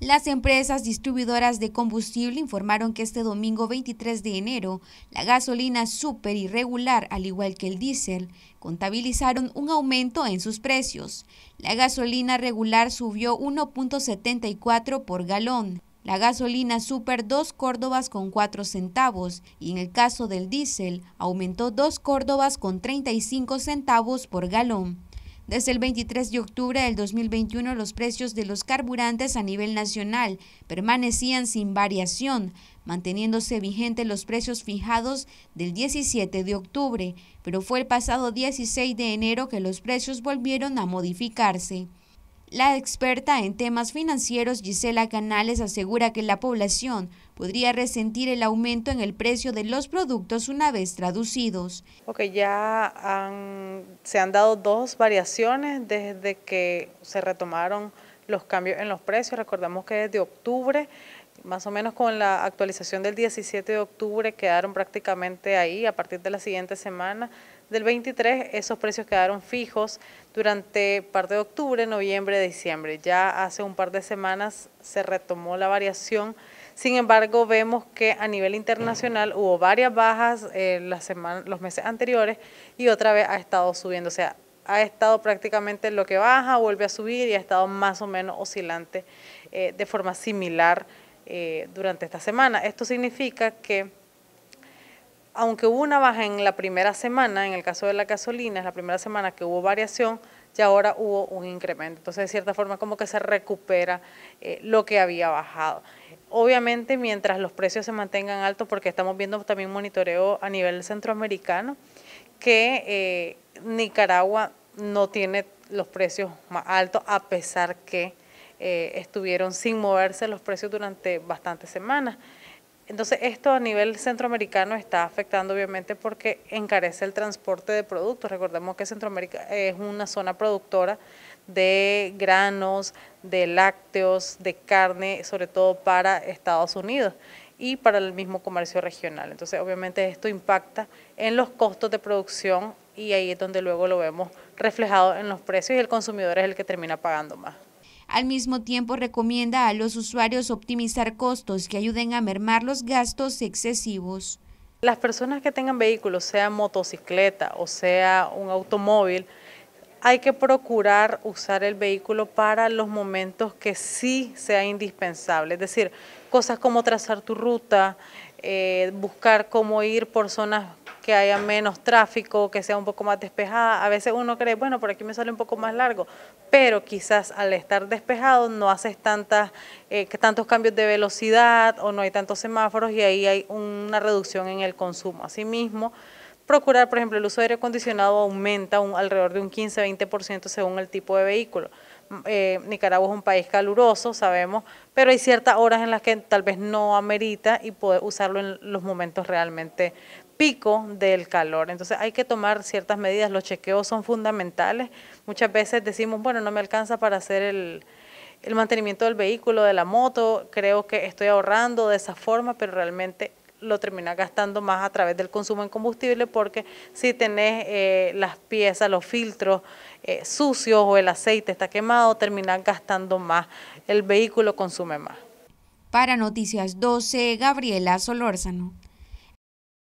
Las empresas distribuidoras de combustible informaron que este domingo 23 de enero, la gasolina super irregular, al igual que el diésel, contabilizaron un aumento en sus precios. La gasolina regular subió 1.74 por galón, la gasolina super 2 córdobas con 4 centavos y en el caso del diésel aumentó 2 córdobas con 35 centavos por galón. Desde el 23 de octubre del 2021 los precios de los carburantes a nivel nacional permanecían sin variación, manteniéndose vigentes los precios fijados del 17 de octubre, pero fue el pasado 16 de enero que los precios volvieron a modificarse. La experta en temas financieros Gisela Canales asegura que la población podría resentir el aumento en el precio de los productos una vez traducidos. Porque ya se han dado dos variaciones desde que se retomaron los cambios en los precios. Recordamos que desde octubre, más o menos con la actualización del 17 de octubre, quedaron prácticamente ahí a partir de la siguiente semana. Del 23 esos precios quedaron fijos durante parte de octubre, noviembre, diciembre. Ya hace un par de semanas se retomó la variación. Sin embargo, vemos que a nivel internacional hubo varias bajas eh, la los meses anteriores y otra vez ha estado subiendo. O sea, ha estado prácticamente lo que baja, vuelve a subir y ha estado más o menos oscilante eh, de forma similar eh, durante esta semana. Esto significa que aunque hubo una baja en la primera semana, en el caso de la gasolina, en la primera semana que hubo variación, ya ahora hubo un incremento. Entonces, de cierta forma, como que se recupera eh, lo que había bajado. Obviamente, mientras los precios se mantengan altos, porque estamos viendo también monitoreo a nivel centroamericano, que eh, Nicaragua no tiene los precios más altos, a pesar que eh, estuvieron sin moverse los precios durante bastantes semanas. Entonces esto a nivel centroamericano está afectando obviamente porque encarece el transporte de productos. Recordemos que Centroamérica es una zona productora de granos, de lácteos, de carne, sobre todo para Estados Unidos y para el mismo comercio regional. Entonces obviamente esto impacta en los costos de producción y ahí es donde luego lo vemos reflejado en los precios y el consumidor es el que termina pagando más. Al mismo tiempo recomienda a los usuarios optimizar costos que ayuden a mermar los gastos excesivos. Las personas que tengan vehículos, sea motocicleta o sea un automóvil, hay que procurar usar el vehículo para los momentos que sí sea indispensable, es decir, cosas como trazar tu ruta, eh, buscar cómo ir por zonas que haya menos tráfico, que sea un poco más despejada. A veces uno cree, bueno, por aquí me sale un poco más largo, pero quizás al estar despejado no haces tantas, eh, tantos cambios de velocidad o no hay tantos semáforos y ahí hay una reducción en el consumo. Asimismo, procurar, por ejemplo, el uso de aire acondicionado aumenta un, alrededor de un 15-20% según el tipo de vehículo. Mm, eh, Nicaragua es un país caluroso, sabemos, pero hay ciertas horas en las que tal vez no amerita y poder usarlo en los momentos realmente pico del calor. Entonces hay que tomar ciertas medidas, los chequeos son fundamentales. Muchas veces decimos, bueno, no me alcanza para hacer el, el mantenimiento del vehículo, de la moto, creo que estoy ahorrando de esa forma, pero realmente lo terminas gastando más a través del consumo en combustible porque si tenés eh, las piezas, los filtros eh, sucios o el aceite está quemado, terminas gastando más, el vehículo consume más. Para Noticias 12, Gabriela Solórzano.